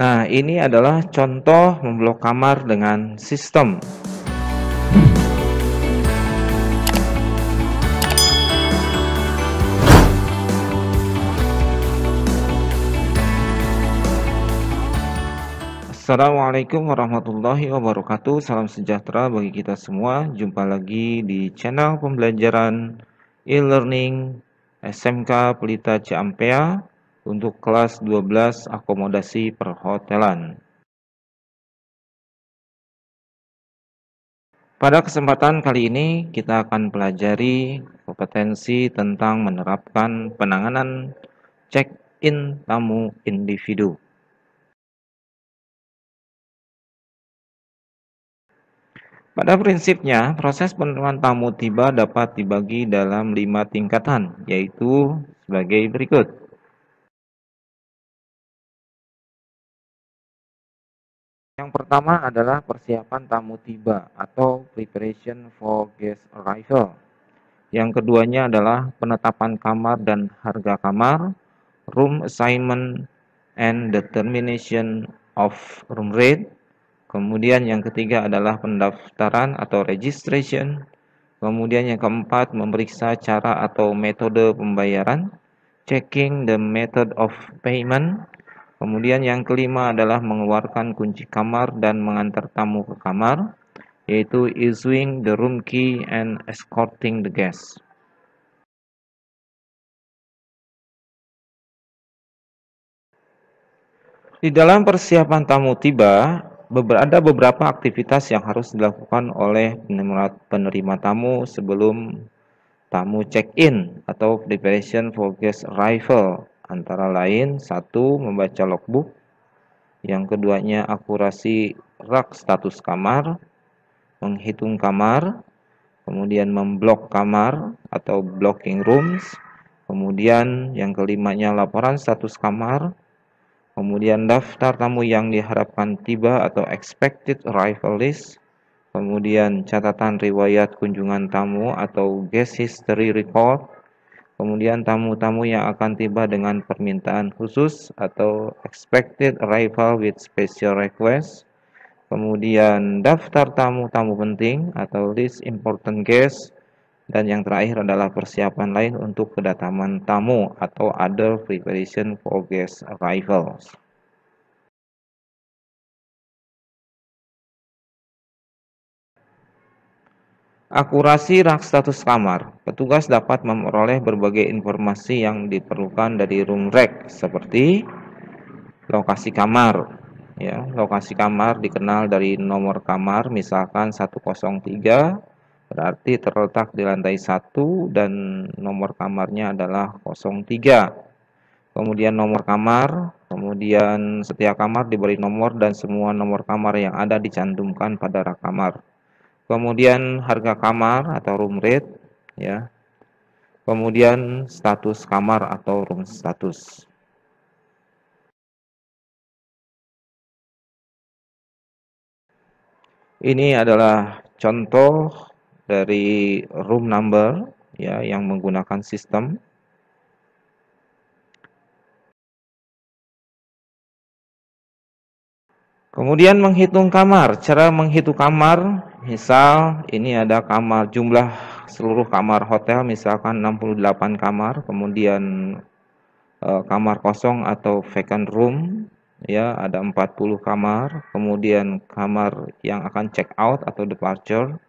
Nah, ini adalah contoh memblok kamar dengan sistem. Assalamualaikum warahmatullahi wabarakatuh Salam sejahtera bagi kita semua Jumpa lagi di channel pembelajaran e-learning SMK Pelita Ciampea untuk kelas 12 akomodasi perhotelan. Pada kesempatan kali ini kita akan pelajari kompetensi tentang menerapkan penanganan check-in tamu individu. Pada prinsipnya, proses penerimaan tamu tiba dapat dibagi dalam lima tingkatan, yaitu sebagai berikut. Yang pertama adalah persiapan tamu tiba atau preparation for guest arrival. Yang keduanya adalah penetapan kamar dan harga kamar, room assignment and determination of room rate. Kemudian yang ketiga adalah pendaftaran atau registration. Kemudian yang keempat memeriksa cara atau metode pembayaran, checking the method of payment. Kemudian yang kelima adalah mengeluarkan kunci kamar dan mengantar tamu ke kamar, yaitu issuing the room key and escorting the guest. Di dalam persiapan tamu tiba, ada beberapa aktivitas yang harus dilakukan oleh penerima, tamu sebelum tamu check-in atau preparation for guest arrival Antara lain, satu membaca logbook, yang keduanya akurasi rak status kamar, menghitung kamar, kemudian memblok kamar atau blocking rooms, kemudian yang kelimanya laporan status kamar, kemudian daftar tamu yang diharapkan tiba atau expected arrival list, kemudian catatan riwayat kunjungan tamu atau guest history record, kemudian tamu-tamu yang akan tiba dengan permintaan khusus atau expected arrival with special request, kemudian daftar tamu-tamu penting atau list important guests, dan yang terakhir adalah persiapan lain untuk kedatangan tamu atau other preparation for guest arrivals. Akurasi rak status kamar. Petugas dapat memperoleh berbagai informasi yang diperlukan dari room rack seperti lokasi kamar. Ya, lokasi kamar dikenal dari nomor kamar misalkan 103 berarti terletak di lantai 1 dan nomor kamarnya adalah 03. Kemudian nomor kamar, kemudian setiap kamar diberi nomor dan semua nomor kamar yang ada dicantumkan pada rak kamar kemudian harga kamar atau room rate ya kemudian status kamar atau room status ini adalah contoh dari room number ya yang menggunakan sistem Kemudian menghitung kamar. Cara menghitung kamar misal ini ada kamar jumlah seluruh kamar hotel misalkan 68 kamar kemudian eh, kamar kosong atau vacant room ya ada 40 kamar kemudian kamar yang akan check out atau departure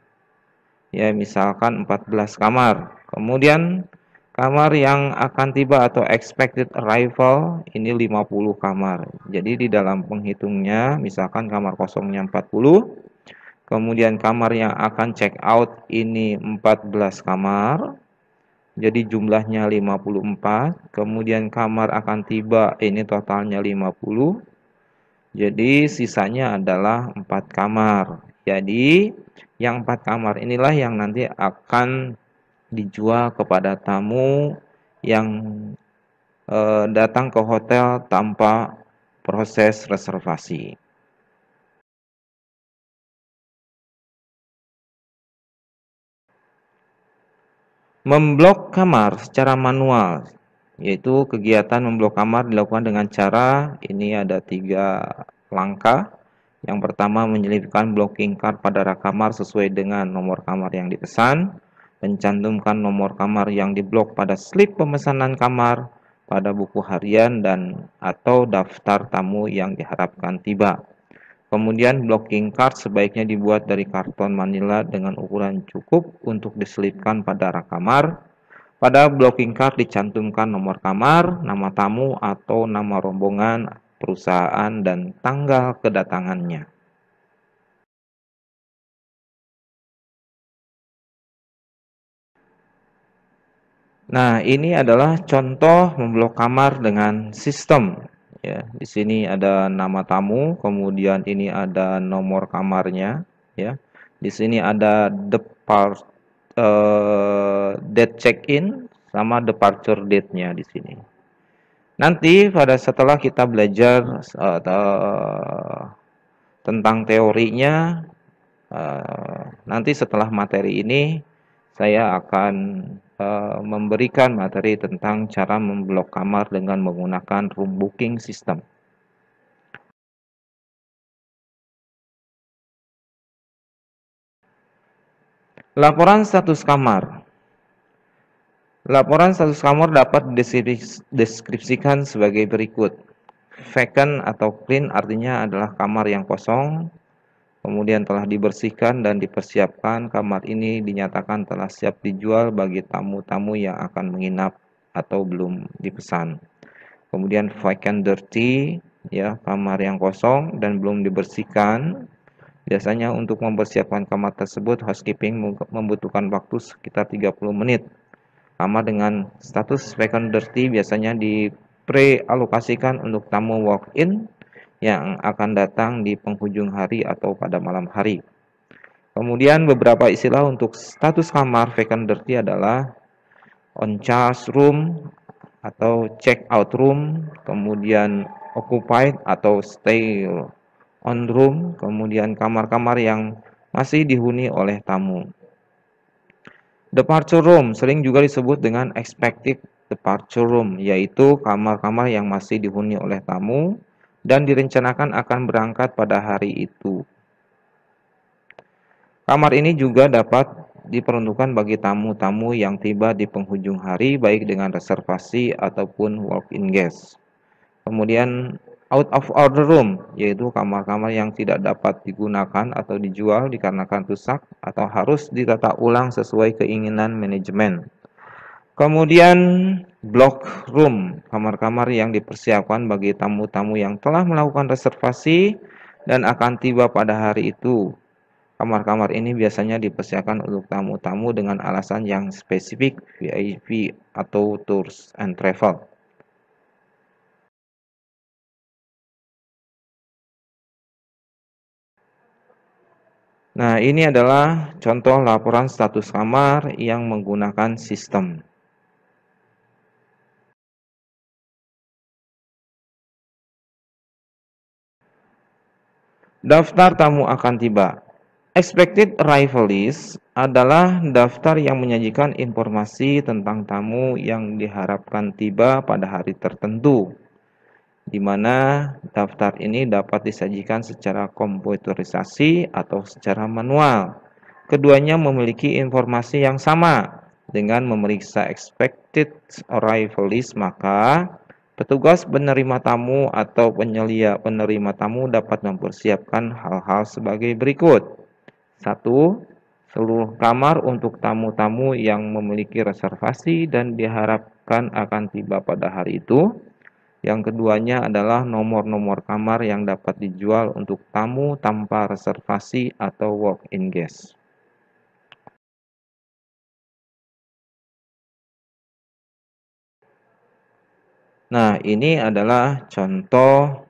ya misalkan 14 kamar kemudian kamar yang akan tiba atau expected arrival ini 50 kamar jadi di dalam penghitungnya misalkan kamar kosongnya 40 Kemudian kamar yang akan check out ini 14 kamar. Jadi jumlahnya 54. Kemudian kamar akan tiba ini totalnya 50. Jadi sisanya adalah 4 kamar. Jadi yang 4 kamar inilah yang nanti akan dijual kepada tamu yang e, datang ke hotel tanpa proses reservasi. Memblok kamar secara manual, yaitu kegiatan memblok kamar dilakukan dengan cara ini ada tiga langkah. Yang pertama menyelipkan blocking card pada rak kamar sesuai dengan nomor kamar yang dipesan, mencantumkan nomor kamar yang diblok pada slip pemesanan kamar, pada buku harian dan atau daftar tamu yang diharapkan tiba. Kemudian blocking card sebaiknya dibuat dari karton manila dengan ukuran cukup untuk diselipkan pada rak kamar. Pada blocking card dicantumkan nomor kamar, nama tamu atau nama rombongan, perusahaan, dan tanggal kedatangannya. Nah, ini adalah contoh memblok kamar dengan sistem ya di sini ada nama tamu kemudian ini ada nomor kamarnya ya di sini ada depart uh, eh, date check in sama departure date nya di sini nanti pada setelah kita belajar uh, tentang teorinya uh, nanti setelah materi ini saya akan uh, memberikan materi tentang cara memblok kamar dengan menggunakan room booking system. Laporan status kamar. Laporan status kamar dapat deskripsikan sebagai berikut. Vacant atau clean artinya adalah kamar yang kosong. Kemudian telah dibersihkan dan dipersiapkan, kamar ini dinyatakan telah siap dijual bagi tamu-tamu yang akan menginap atau belum dipesan. Kemudian vacant dirty, ya kamar yang kosong dan belum dibersihkan. Biasanya untuk mempersiapkan kamar tersebut, housekeeping membutuhkan waktu sekitar 30 menit. Kamar dengan status vacant dirty biasanya di pre-alokasikan untuk tamu walk-in yang akan datang di penghujung hari atau pada malam hari. Kemudian beberapa istilah untuk status kamar vacant dirty adalah on charge room atau check out room, kemudian occupied atau stay on room, kemudian kamar-kamar yang masih dihuni oleh tamu. Departure room sering juga disebut dengan expected departure room, yaitu kamar-kamar yang masih dihuni oleh tamu dan direncanakan akan berangkat pada hari itu. Kamar ini juga dapat diperuntukkan bagi tamu-tamu yang tiba di penghujung hari baik dengan reservasi ataupun walk-in guest. Kemudian out of order room yaitu kamar-kamar yang tidak dapat digunakan atau dijual dikarenakan rusak atau harus ditata ulang sesuai keinginan manajemen. Kemudian block room, kamar-kamar yang dipersiapkan bagi tamu-tamu yang telah melakukan reservasi dan akan tiba pada hari itu. Kamar-kamar ini biasanya dipersiapkan untuk tamu-tamu dengan alasan yang spesifik, VIP atau tours and travel. Nah, ini adalah contoh laporan status kamar yang menggunakan sistem. Daftar tamu akan tiba. Expected arrival list adalah daftar yang menyajikan informasi tentang tamu yang diharapkan tiba pada hari tertentu, di mana daftar ini dapat disajikan secara komputerisasi atau secara manual. Keduanya memiliki informasi yang sama dengan memeriksa expected arrival list, maka Petugas penerima tamu atau penyelia penerima tamu dapat mempersiapkan hal-hal sebagai berikut. 1. Seluruh kamar untuk tamu-tamu yang memiliki reservasi dan diharapkan akan tiba pada hari itu. Yang keduanya adalah nomor-nomor kamar yang dapat dijual untuk tamu tanpa reservasi atau walk-in guest. Nah, ini adalah contoh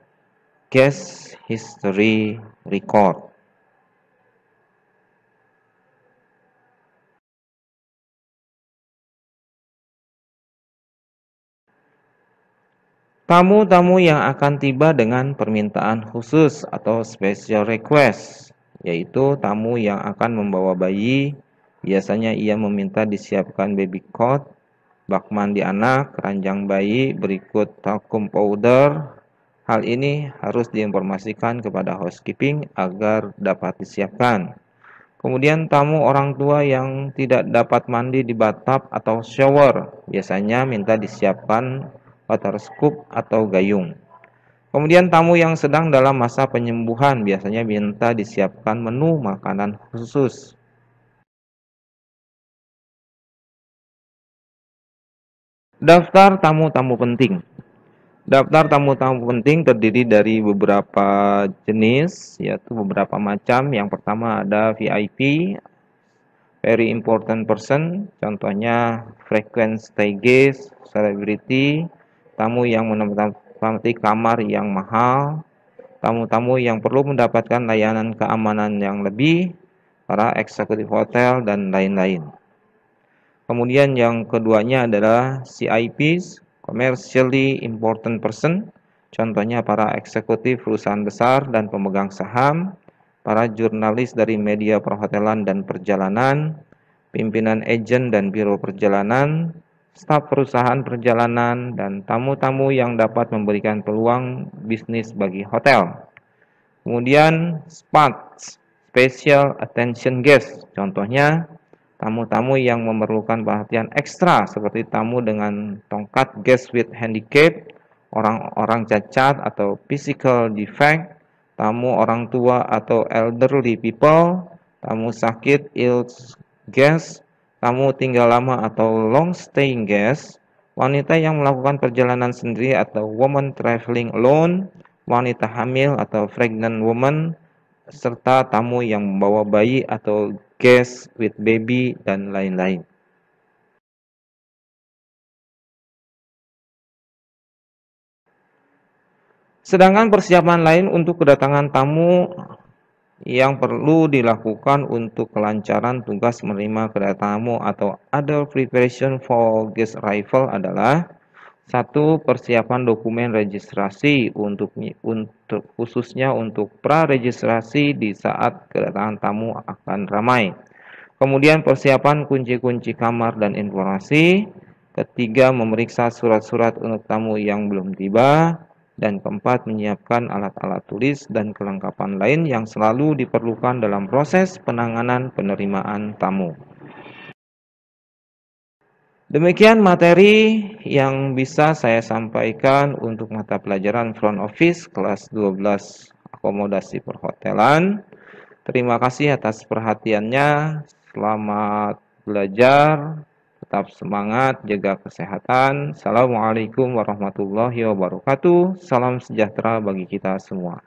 case history record. Tamu-tamu yang akan tiba dengan permintaan khusus atau special request, yaitu tamu yang akan membawa bayi, biasanya ia meminta disiapkan baby cot bak mandi anak, keranjang bayi, berikut talcum powder. Hal ini harus diinformasikan kepada housekeeping agar dapat disiapkan. Kemudian tamu orang tua yang tidak dapat mandi di bathtub atau shower biasanya minta disiapkan water scoop atau gayung. Kemudian tamu yang sedang dalam masa penyembuhan biasanya minta disiapkan menu makanan khusus. Daftar tamu-tamu penting. Daftar tamu-tamu penting terdiri dari beberapa jenis, yaitu beberapa macam. Yang pertama ada VIP, very important person, contohnya frequent stay guest, celebrity, tamu yang menempati kamar yang mahal, tamu-tamu yang perlu mendapatkan layanan keamanan yang lebih, para eksekutif hotel, dan lain-lain. Kemudian yang keduanya adalah CIPs, Commercially Important Person, contohnya para eksekutif perusahaan besar dan pemegang saham, para jurnalis dari media perhotelan dan perjalanan, pimpinan agen dan biro perjalanan, staf perusahaan perjalanan, dan tamu-tamu yang dapat memberikan peluang bisnis bagi hotel. Kemudian spot Special Attention Guest, contohnya tamu-tamu yang memerlukan perhatian ekstra seperti tamu dengan tongkat, guest with handicap, orang-orang cacat atau physical defect, tamu orang tua atau elderly people, tamu sakit, ill guest, tamu tinggal lama atau long staying guest, wanita yang melakukan perjalanan sendiri atau woman traveling alone, wanita hamil atau pregnant woman, serta tamu yang membawa bayi atau gas with baby dan lain-lain Sedangkan persiapan lain untuk kedatangan tamu yang perlu dilakukan untuk kelancaran tugas menerima kedatangan tamu atau other preparation for guest arrival adalah satu, persiapan dokumen registrasi untuk, untuk khususnya untuk praregistrasi di saat kedatangan tamu akan ramai. Kemudian persiapan kunci-kunci kamar dan informasi. Ketiga, memeriksa surat-surat untuk tamu yang belum tiba. Dan keempat, menyiapkan alat-alat tulis dan kelengkapan lain yang selalu diperlukan dalam proses penanganan penerimaan tamu. Demikian materi yang bisa saya sampaikan untuk mata pelajaran front office kelas 12 akomodasi perhotelan. Terima kasih atas perhatiannya. Selamat belajar, tetap semangat, jaga kesehatan. Assalamualaikum warahmatullahi wabarakatuh. Salam sejahtera bagi kita semua.